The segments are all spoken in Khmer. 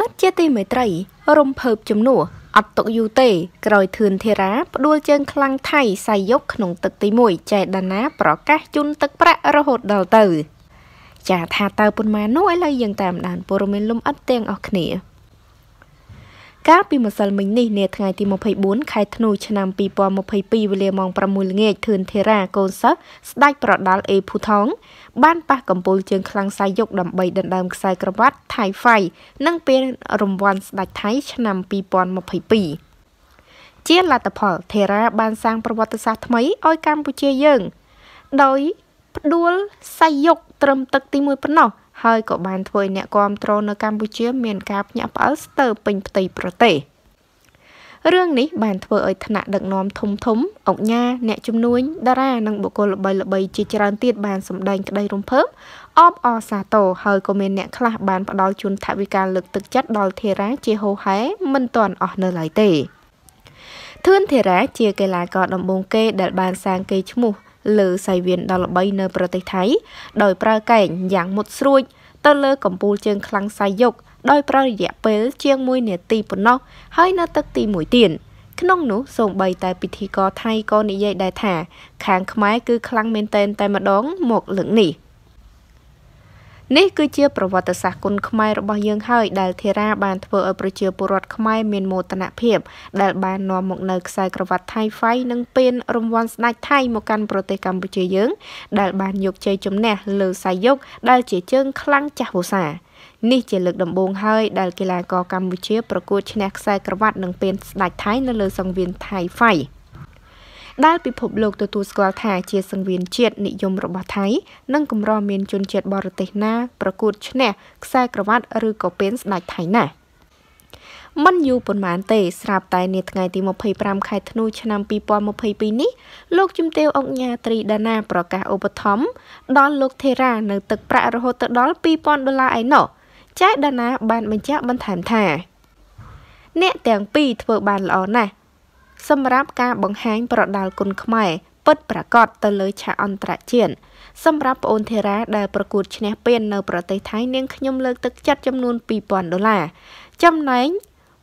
មិត្តជាទីមេត្រី រំភើបជំនួសអត់ទុកយូរទេ ក្រោយធឿនធារាផ្ដួលជើងខ្លាំងថៃសៃយកក្នុងទឹកទី1ចែដាណា ប្រកាសជូនទឹក ប្រាក់រហូតដល់ទៅ ចាថាតើប៉ុន្មាននោះឥឡូវយើងតាមដានព័ត៌មានលំអិតទាំងអស់គ្នាកាលពីម្សិលមិញនេះនាថ្ងៃទី24ខែធ្នូឆ្នាំ2022វេលាម៉ោង6ល្ងាចធឿនធារាកូនសិស្សស្ដេចប្រដាល់អេភូថងបានប៉ះកំពូលជើងខ្លាំងសាយយុគដើម្បីដណ្ដើមខ្សែក្រវ៉ាត់ថៃហ្វៃនិងពានរង្វាន់ស្ដេចថៃឆ្នាំ2022ជាលទ្ធផលថេរ៉ាបានសាងប្រវត្តិសាស្ត្រថ្មីឲ្យកម្ពុជាយើងដោយផ្ដួលសាយយុគត្រឹមទឹកទី1ប៉ុណ្ណោះហើយក៏បានធ្វើឲ្យអ្នកគ្រប់គ្រងនៅកម្ពុជា មាន ការភ្ញាក់ផ្អើលស្ទើរពេញផ្ទៃប្រទេសរឿងនេះ បានធ្វើឲ្យថ្នាក់ដឹកនាំ ធំធំអង្គការអ្នកជំនួញតារានិងបុគ្គលល្បីល្បីជាច្រើនទៀតបានសម្ដែងក្តី រំភើបអបអរសាទរហើយក៏មានអ្នកខ្លះបានផ្ដល់ជូនថវិកាលើកទឹកចិត្ត ដល់ធីរ៉ាជាហូហែមិនទាន់អស់នៅឡើយទេធឿនធីរ៉ាជាកីឡាករដំបូងគេដែលបានសាងកេរ្តិ៍ឈ្មោះលើសៃវៀនដ៏ល្បីនៅ ប្រទេសថៃ ដោយប្រើកែងយ៉ាងមុតស្រួចទៅលើកំពូលជើង ខ្លាំងសៃយុគដោយប្រើរយៈពេលជាង1នាទីប៉ុណ្ណោះហើយនៅទឹកទី1ទៀតក្នុងនោះសូម្បីតែពិធីករថៃក៏និយាយដែរថាខាងខ្មែរគឺខ្លាំងមែនតែនតែម្ដងមកលើកនេះ។នេះគឺជាប្រវត្តិសាស្ត្រគុណខ្មែររបស់យើងហើយដែលធារាបានធ្វើឲ្យប្រជាពលរដ្ឋខ្មែរមានមោទនភាពដែលបាននាំមកនៅខ្សែក្រវ៉ាត់ថៃហ្វៃនិងពានរង្វាន់ស្ដេចថៃមកកាន់ប្រទេសកម្ពុជាយើងដែលបានយកជ័យជំនះលើសាយយុគដែលជាជើងខ្លាំងចាស់វស្សា នេះជាលើកដំបូងហើយដែលកីឡាករកម្ពុជាប្រកួតឈ្នះខ្សែក្រវ៉ាត់និងពានស្ដេចថៃនៅលើសង្វៀនថៃហ្វៃដែលពិភពលោកទទួលស្គាល់ថាជាសង្វៀនជាតិនិយមរបស់ថៃនិងកម្រមានជនជាតិបរទេសណា ប្រកួតឈ្នះខ្សែក្រវ៉ាត់ឬក៏ពែនស្ដេចថៃណាមិនយូរប៉ុន្មានទេស្រាប់តែនាថ្ងៃទី25ខែធ្នូឆ្នាំ2022នេះលោកជំទាវអង្គញាត្រីដាណា ប្រកាសឧបត្ថម្ភដល់លោកធេរ៉ានៅទឹកប្រាក់រហូតទៅដល់2000ដុល្លារឯណោះចែកដាណាបានបញ្ជាក់បន្ថែមថាអ្នកទាំងពីរធ្វើបានល្អណាស់សម្រាប់ការបង្ហាញប្រដាល់គុណខ្មែរពិតប្រាកដទៅលើឆាកអន្តរជាតិសម្រាប់ប្អូនធីរ៉ាដែលប្រកួតឈ្នះ ពាននៅប្រទេសថៃនាងខ្ញុំលើកទឹកចិត្តចំនួន2000ដុល្លារចំណែង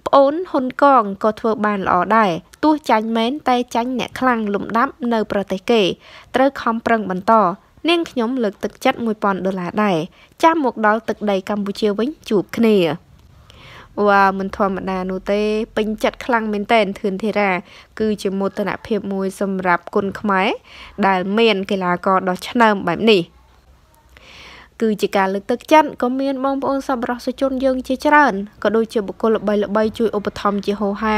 ប្អូនហ៊ុនកងក៏ធ្វើបានល្អដែរទោះចាញ់មែនតែចាញ់អ្នកខ្លាំងលំដាប់នៅប្រទេសគេត្រូវខំប្រឹងបន្តនាងខ្ញុំលើកទឹកចិត្ត1000ដុល្លារដែរចាំមកដល់ទឹកដីកម្ពុជាវិញជួបគ្នាវ៉ាមិនធម្មតានោះទេពេញចិត្តខ្លាំងមែនទែនធឿនធីរាគឺជាមោទនភាពមួយសម្រាប់គុណខ្មែរដែលមានកីឡាករដ៏ឆ្នើមបែបនេះគឺជាការលើកទឹកចិត្តក៏មានបងប្អូនសប្បុរសជនយើងជាច្រើនក៏ដូចជាបុគ្គលល្បីល្បីជួយឧបត្ថម្ភជាហោហា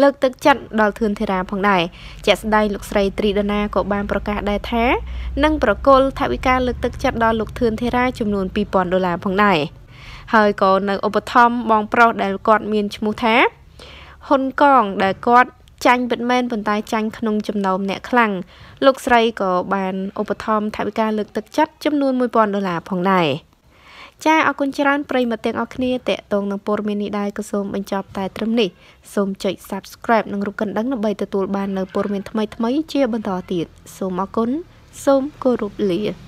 លើកទឹកចិត្តដល់ធឿនធារាផងដែរជាក់ស្ដែងលោកស្រីត្រីដណាក៏បានប្រកាសដែរថានឹងប្រគល់ថវិកាលើកទឹកចិត្តដល់លោកធឿនធារាចំនួន2000ដុល្លារផងដែរហើយក៏នៅឧបត្ថម្ភបងប្រុសដែលគាត់ មានឈ្មោះថាហ៊ុនកងដែលគាត់ចាញ់ពិតមែនប៉ុន្តែចាញ់ក្នុងចំណោម អ្នកខ្លាំងលោកស្រីក៏បានឧបត្ថម្ភថវិកាលើកទឹកចិត្តចំនួន1000ដុល្លារផងដែរចាអរគុណច្រើនប្រិយមិត្តទាំងអស់គ្នាតេតងនឹងព័ត៌មាននេះដែរក៏សូមបញ្ចប់តែត្រឹមនេះសូមចុច Subscribe និងរូបកណ្ដឹងដើម្បីទទួលបាននូវព័ត៌មានថ្មីៗជាបន្តទៀតសូមអរគុណសូមគោរពលា